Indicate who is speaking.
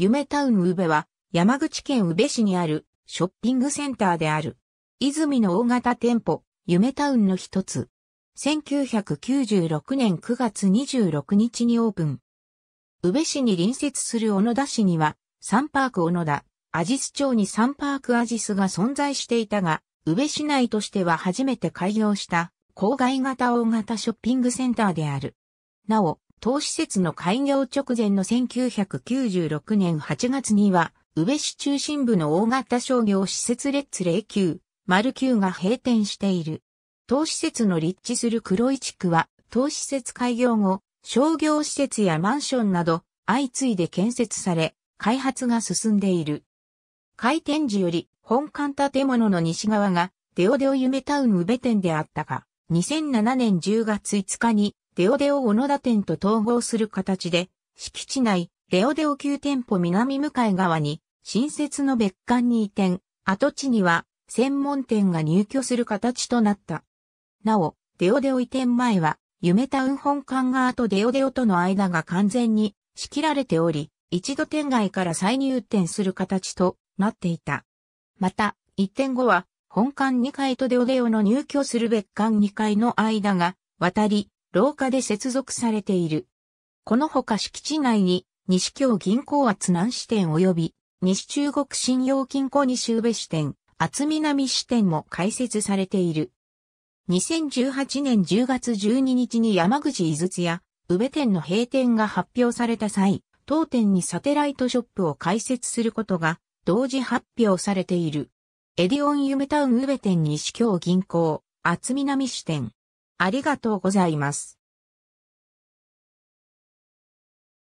Speaker 1: 夢タウン宇部は山口県宇部市にあるショッピングセンターである。泉の大型店舗、夢タウンの一つ。1996年9月26日にオープン。宇部市に隣接する小野田市には、サンパーク小野田、アジス町にサンパークアジスが存在していたが、宇部市内としては初めて開業した郊外型大型ショッピングセンターである。なお、当施設の開業直前の1996年8月には、宇部市中心部の大型商業施設レッツ09、丸九が閉店している。当施設の立地する黒井地区は、当施設開業後、商業施設やマンションなど、相次いで建設され、開発が進んでいる。開店時より、本館建物の西側が、デオデオ夢タウン宇部店であったが、2007年10月5日に、デオデオ小野田店と統合する形で、敷地内、デオデオ旧店舗南向い側に、新設の別館に移転、跡地には、専門店が入居する形となった。なお、デオデオ移転前は、夢タウン本館側とデオデオとの間が完全に仕切られており、一度店外から再入店する形となっていた。また、移転後は、本館2階とデオデオの入居する別館2階の間が渡り、廊下で接続されている。このほか敷地内に、西京銀行厚南支店及び、西中国信用金庫西宇部支店、厚南支店も開設されている。2018年10月12日に山口井筒や宇部店の閉店が発表された際、当店にサテライトショップを開設することが同時発表されている。エディオンユメタウン宇部店西京銀行、厚南支店、ありがとうございます。